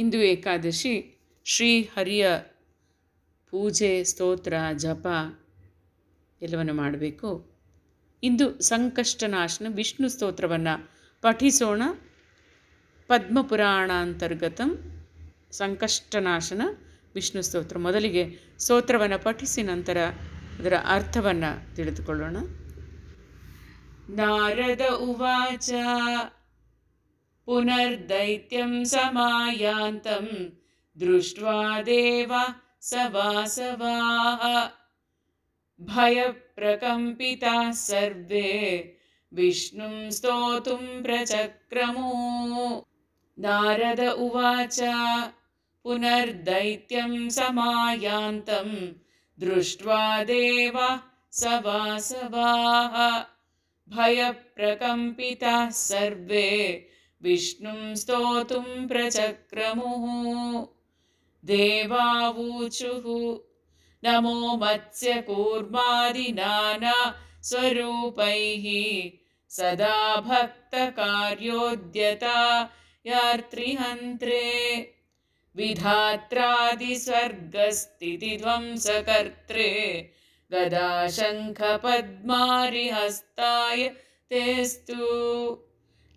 ಇಂದು ಏಕಾದಶಿ ಶ್ರೀ ಹರಿಯ ಪೂಜೆ ಸ್ತೋತ್ರ ಜಪ ಎಲ್ಲವನ್ನು ಮಾಡಬೇಕು ಇಂದು ಸಂಕಷ್ಟನಾಶನ ವಿಷ್ಣು ಸ್ತೋತ್ರವನ್ನು ಪಠಿಸೋಣ ಪದ್ಮಪುರಾಣಾಂತರ್ಗತಂ ಸಂಕಷ್ಟನಾಶನ ವಿಷ್ಣು ಸ್ತೋತ್ರ ಮೊದಲಿಗೆ ಸ್ತೋತ್ರವನ್ನು ಪಠಿಸಿ ನಂತರ ಅದರ ಅರ್ಥವನ್ನು ತಿಳಿದುಕೊಳ್ಳೋಣ ನಾರದ ಉವಾಚ पुनर्दैत्यं समायान्तं देव स वासवाः भयप्रकम्पिताः सर्वे विष्णुं स्तोतुं प्रचक्रमो नारद उवाच पुनर्दैत्यं समायान्तं दृष्ट्वा देव स वासवाः भयप्रकम्पिताः सर्वे विष्णुं स्तोतुं प्रचक्रमुः देवावूचुः नमो मत्स्यकूर्मादिनाना स्वरूपैः सदा भक्तकार्योद्यता यात्रिहन्त्रे विधात्रादि स्वर्गस्तित्वं सकर्त्रे गदा शङ्खपद्मारिहस्ताय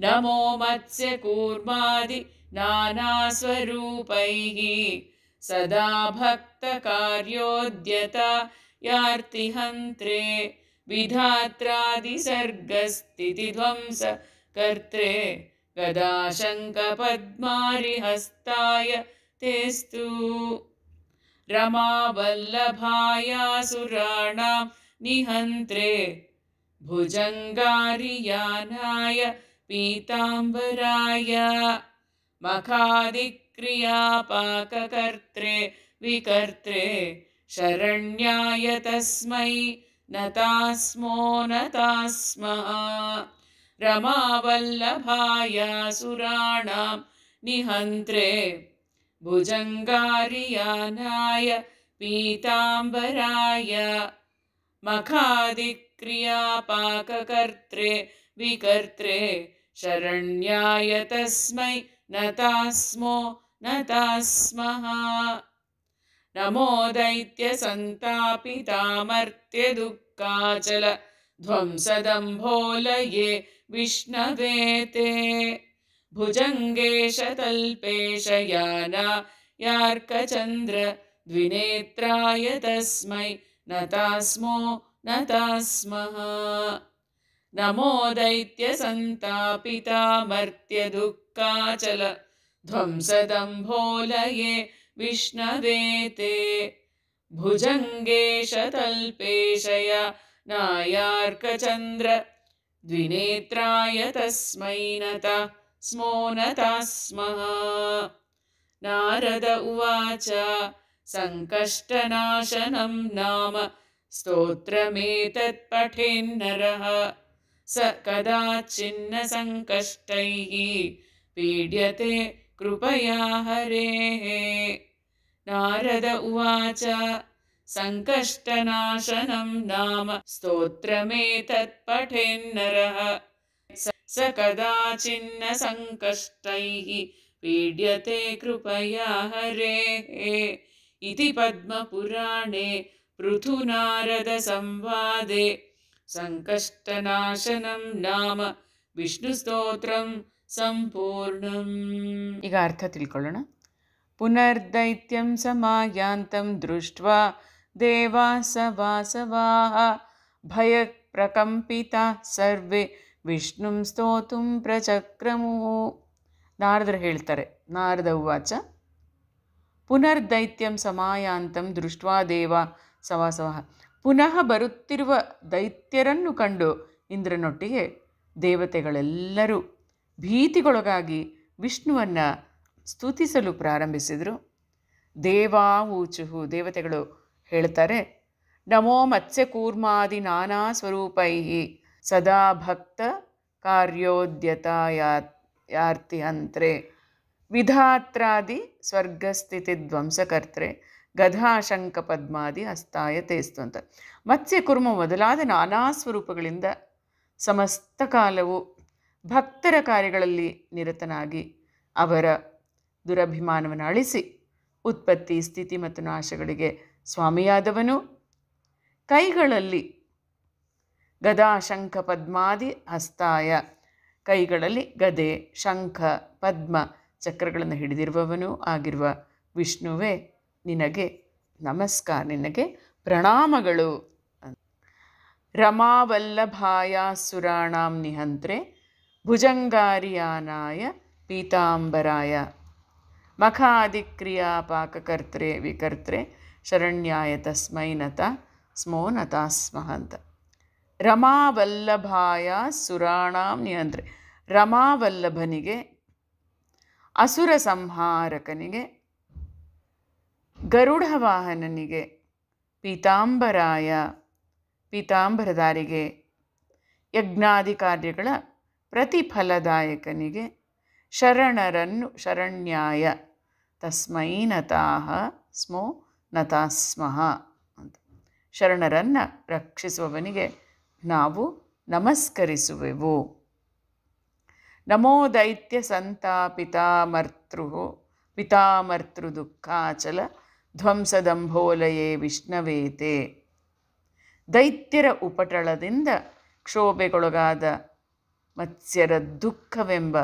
नमो नानास्वरूपैः सदा भक्तकार्योद्यता यार्तिहन्त्रे विधात्रादिसर्गस्तिध्वंसकर्त्रे कदा शङ्खपद्मारिहस्ताय तेस्तु रमावल्लभायासुराणां रमावल्लभाया निहन्त्रे भुजङ्गारियानाय पीताम्बराय मखादिक्रियापाककर्त्रे विकर्त्रे शरण्याय तस्मै नतास्मो स्मो नताः रमावल्लभाय सुराणां निहन्त्रे भुजङ्गारियानाय पीताम्बराय मखादिक्रियापाककर्त्रे विकर्त्रे शरण्याय तस्मै नताः स्मो नताः स्मः नमो विष्णवे ते भुजङ्गेशतल्पेश यार्कचन्द्र द्विनेत्राय तस्मै नतास्मो नतास्मः नमो दैत्यसन्तापितामर्त्यदुःकाचल ध्वंसदं भोलये विष्णवेते भुजङ्गेशतल्पेशय नायार्कचन्द्र द्विनेत्राय तस्मै नत स्मो नतास्मः नारद उवाच सङ्कष्टनाशनं नाम स्तोत्रमेतत्पठेन्नरः स कदाचिन्न सङ्कष्टैः पीड्यते कृपया हरेः नारद उवाच संकष्टनाशनं नाम स्तोत्रमेतत् पठेन्नरः स स कदाचिन्न सङ्कष्टैः पीड्यते कृपया हरेः इति पद्मपुराणे पृथुनारदसंवादे ಸಂಕಷ್ಟನಾಶನಂ ನಾಮ ವಿಷ್ಣು ಸ್ತೋತ್ರಂ ಸಂಪೂರ್ಣಂ ಈಗ ಅರ್ಥ ತಿಳ್ಕೊಳ್ಳೋಣ ಪುನರ್ದೈತ್ಯಂ ಸಮಾಯಾಂತಂ ದೃಷ್ಟ ದೇವಾ ಸವಾಸವಾ ಭಯ ಪ್ರಕಂಪಿತ ಸರ್ವೇ ವಿಷ್ಣುಂ ಸ್ತೋತುಂ ಪ್ರಚಕ್ರಮು ನಾರದರು ಹೇಳ್ತಾರೆ ನಾರದ ಉವಾಚ ಪುನರ್ದೈತ್ಯಂ ಸಮಾಯಾಂತಂ ದೃಷ್ಟ ದೇವ ಸವಾಸವ ಪುನಃ ಬರುತ್ತಿರುವ ದೈತ್ಯರನ್ನು ಕಂಡು ಇಂದ್ರನೊಟ್ಟಿಗೆ ದೇವತೆಗಳೆಲ್ಲರೂ ಭೀತಿಗೊಳಗಾಗಿ ವಿಷ್ಣುವನ್ನು ಸ್ತುತಿಸಲು ಪ್ರಾರಂಭಿಸಿದರು ದೇವಾ ಊಚುಹು ದೇವತೆಗಳು ಹೇಳ್ತಾರೆ ನಮೋ ಮತ್ಸ್ಯಕೂರ್ಮಾದಿ ನಾನಾ ಸ್ವರೂಪೈ ಸದಾ ಭಕ್ತ ಕಾರ್ಯೋದ್ಯತಾಯಾರ್ತಿ ಅಂತ್ರೆ ವಿಧಾತ್ರಾದಿ ಸ್ವರ್ಗಸ್ಥಿತಿ ಧ್ವಂಸಕರ್ತ್ರೆ ಗಧಾಶಂಕ ಪದ್ಮಾದಿ ಹಸ್ತಾಯ ತೇಸ್ತು ಅಂತ ಮತ್ಸ್ಯ ಕುರ್ಮ ಮೊದಲಾದ ನಾನಾ ಸ್ವರೂಪಗಳಿಂದ ಸಮಸ್ತ ಕಾಲವು ಭಕ್ತರ ಕಾರ್ಯಗಳಲ್ಲಿ ನಿರತನಾಗಿ ಅವರ ದುರಭಿಮಾನವನ್ನು ಅಳಿಸಿ ಉತ್ಪತ್ತಿ ಸ್ಥಿತಿ ಮತ್ತು ನಾಶಗಳಿಗೆ ಸ್ವಾಮಿಯಾದವನು ಕೈಗಳಲ್ಲಿ ಗದಾ ಶಂಖ ಪದ್ಮಾದಿ ಹಸ್ತಾಯ ಕೈಗಳಲ್ಲಿ ಗದೆ ಶಂಖ ಪದ್ಮ ಚಕ್ರಗಳನ್ನು ಹಿಡಿದಿರುವವನು ಆಗಿರುವ ವಿಷ್ಣುವೇ ನಿನಗೆ ನಮಸ್ಕಾರ ನಿನಗೆ ಪ್ರಣಾಮಗಳು ರಮಾವಲ್ಲಭಾಯ ಸುರಾಣಾಂ ನಿಹಂತ್ರೆ ಭುಜಂಗಾರಿಯಾನಾಯ ಪೀತಾಂಬರಾಯ ಪಾಕಕರ್ತ್ರೆ ವಿಕರ್ತ್ರೆ ಶರಣ್ಯಾಯ ತಸ್ಮೈ ನತ ಸ್ಮೋ ನತಾ ಸ್ಮಃ ಅಂತ ರಮಾವಲ್ಲಭಾಯ ಸುರಾಣಾಂ ನಿಹಂತ್ರೆ ರಮಾವಲ್ಲಭನಿಗೆ ಅಸುರ ಸಂಹಾರಕನಿಗೆ ಗರುಡವಾಹನನಿಗೆ ಪೀತಾಂಬರಾಯ ಪೀತಾಂಬರದಾರಿಗೆ ಯಜ್ಞಾದಿ ಕಾರ್ಯಗಳ ಪ್ರತಿಫಲದಾಯಕನಿಗೆ ಶರಣರನ್ನು ಶರಣ್ಯಾಯ ತಸ್ಮೈ ನತಾಹ ಸ್ಮೋ ನತಾಸ್ಮಃ ಅಂತ ಶರಣರನ್ನು ರಕ್ಷಿಸುವವನಿಗೆ ನಾವು ನಮಸ್ಕರಿಸುವೆವು ನಮೋ ದೈತ್ಯ ಸಂತಾಪಿತಾಮರ್ತೃ ಪಿತಾಮರ್ತೃ ದುಃಖಾಚಲ ಧ್ವಂಸದಂಭೋಲಯೇ ವಿಷ್ಣವೇತೆ ದೈತ್ಯರ ಉಪಟಳದಿಂದ ಕ್ಷೋಭೆಗೊಳಗಾದ ಮತ್ಸ್ಯರ ದುಃಖವೆಂಬ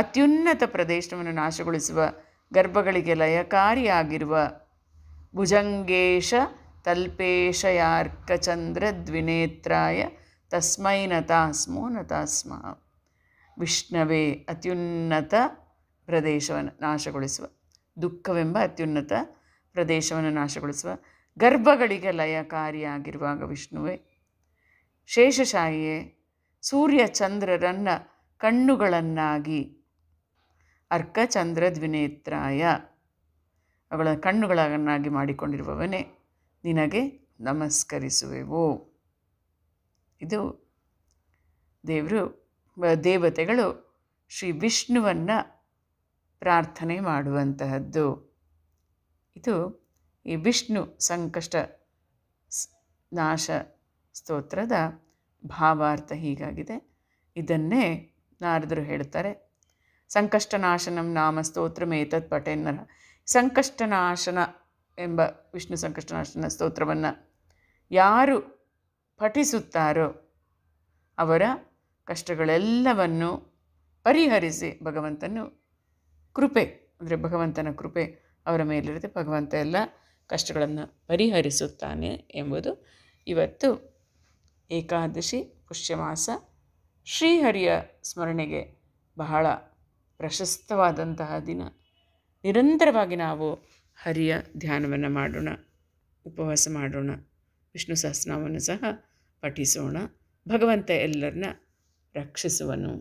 ಅತ್ಯುನ್ನತ ಪ್ರದೇಶವನ್ನು ನಾಶಗೊಳಿಸುವ ಗರ್ಭಗಳಿಗೆ ಲಯಕಾರಿಯಾಗಿರುವ ಭುಜಂಗೇಶ ತಲ್ಪೇಶಯಾರ್ಕಚಂದ್ರ ದ್ವಿನೇತ್ರಾಯ ತಸ್ಮೈ ನತಾಸ್ಮೋ ನತಾಸ್ಮ ವಿಷ್ಣವೇ ಅತ್ಯುನ್ನತ ಪ್ರದೇಶವನ್ನು ನಾಶಗೊಳಿಸುವ ದುಃಖವೆಂಬ ಅತ್ಯುನ್ನತ ಪ್ರದೇಶವನ್ನು ನಾಶಗೊಳಿಸುವ ಗರ್ಭಗಳಿಗೆ ಲಯಕಾರಿಯಾಗಿರುವಾಗ ವಿಷ್ಣುವೆ ಶೇಷಶಾಹಿಯೇ ಸೂರ್ಯ ಚಂದ್ರರನ್ನ ಕಣ್ಣುಗಳನ್ನಾಗಿ ಅರ್ಕ ಚಂದ್ರ ದ್ವಿನೇತ್ರಾಯ ಅವಳ ಕಣ್ಣುಗಳನ್ನಾಗಿ ಮಾಡಿಕೊಂಡಿರುವವನೇ ನಿನಗೆ ನಮಸ್ಕರಿಸುವೆವು ಇದು ದೇವರು ದೇವತೆಗಳು ಶ್ರೀ ವಿಷ್ಣುವನ್ನು ಪ್ರಾರ್ಥನೆ ಮಾಡುವಂತಹದ್ದು ಇದು ಈ ವಿಷ್ಣು ಸಂಕಷ್ಟ ನಾಶ ಸ್ತೋತ್ರದ ಭಾವಾರ್ಥ ಹೀಗಾಗಿದೆ ಇದನ್ನೇ ನಾರದರು ಹೇಳ್ತಾರೆ ಸಂಕಷ್ಟನಾಶನಂ ನಾಮ ಸ್ತೋತ್ರಮೇತತ್ ಪಟೇನ್ನರ ಸಂಕಷ್ಟನಾಶನ ಎಂಬ ವಿಷ್ಣು ಸಂಕಷ್ಟನಾಶನ ಸ್ತೋತ್ರವನ್ನು ಯಾರು ಪಠಿಸುತ್ತಾರೋ ಅವರ ಕಷ್ಟಗಳೆಲ್ಲವನ್ನು ಪರಿಹರಿಸಿ ಭಗವಂತನು ಕೃಪೆ ಅಂದರೆ ಭಗವಂತನ ಕೃಪೆ ಅವರ ಮೇಲಿರುತ್ತೆ ಭಗವಂತ ಎಲ್ಲ ಕಷ್ಟಗಳನ್ನು ಪರಿಹರಿಸುತ್ತಾನೆ ಎಂಬುದು ಇವತ್ತು ಏಕಾದಶಿ ಪುಷ್ಯಮಾಸ ಶ್ರೀಹರಿಯ ಸ್ಮರಣೆಗೆ ಬಹಳ ಪ್ರಶಸ್ತವಾದಂತಹ ದಿನ ನಿರಂತರವಾಗಿ ನಾವು ಹರಿಯ ಧ್ಯಾನವನ್ನು ಮಾಡೋಣ ಉಪವಾಸ ಮಾಡೋಣ ವಿಷ್ಣು ಸಹಸ್ರನಾಮವನ್ನು ಸಹ ಪಠಿಸೋಣ ಭಗವಂತ ಎಲ್ಲರನ್ನ ರಕ್ಷಿಸುವನು